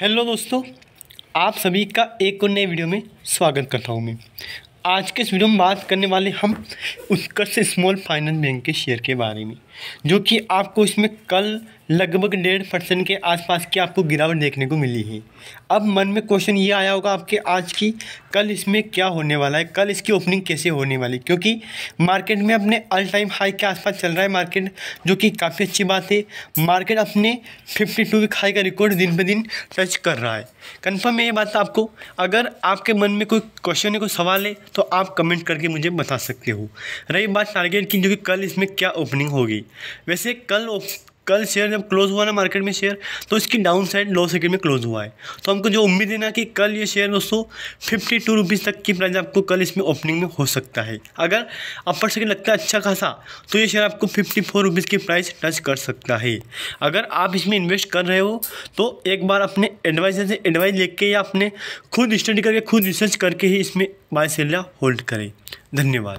hello दोस्तों आप सभी का एक और नए वीडियो में स्वागत करता हूँ मैं आज के इस वीडियो में बात करने वाले हम उत्कर्ष स्मॉल फाइनेंस बैंक के शेयर के बारे में जो कि आपको इसमें कल लगभग डेढ़ परसेंट के आसपास की आपको गिरावट देखने को मिली है अब मन में क्वेश्चन ये आया होगा आपके आज की कल इसमें क्या होने वाला है कल इसकी ओपनिंग कैसे होने वाली क्योंकि मार्केट में अपने ऑल टाइम हाई के आसपास चल रहा है मार्केट जो कि काफ़ी अच्छी बात है मार्केट अपने फिफ्टी टू वीक हाई का रिकॉर्ड दिन ब दिन टच कर रहा है कन्फर्म है ये बात आपको अगर आपके मन में कोई क्वेश्चन है कोई सवाल है तो आप कमेंट करके मुझे बता सकते हो रही बात टारगेट की जो कि कल इसमें क्या ओपनिंग होगी वैसे कल कल शेयर जब क्लोज़ हुआ ना मार्केट में शेयर तो इसकी डाउन साइड लो सेकेंड में क्लोज़ हुआ है तो हमको जो उम्मीद है ना कि कल ये शेयर दोस्तों फिफ्टी टू रुपीज़ तक की प्राइस आपको कल इसमें ओपनिंग में हो सकता है अगर अपर सेकेंड लगता है अच्छा खासा तो ये शेयर आपको फिफ्टी फोर रुपीज़ की प्राइस टच कर सकता है अगर आप इसमें इन्वेस्ट कर रहे हो तो एक बार अपने एडवाइजर से एडवाइस लेके के या अपने खुद स्टडी करके खुद रिसर्च करके ही इसमें बाय सेल या होल्ड करें धन्यवाद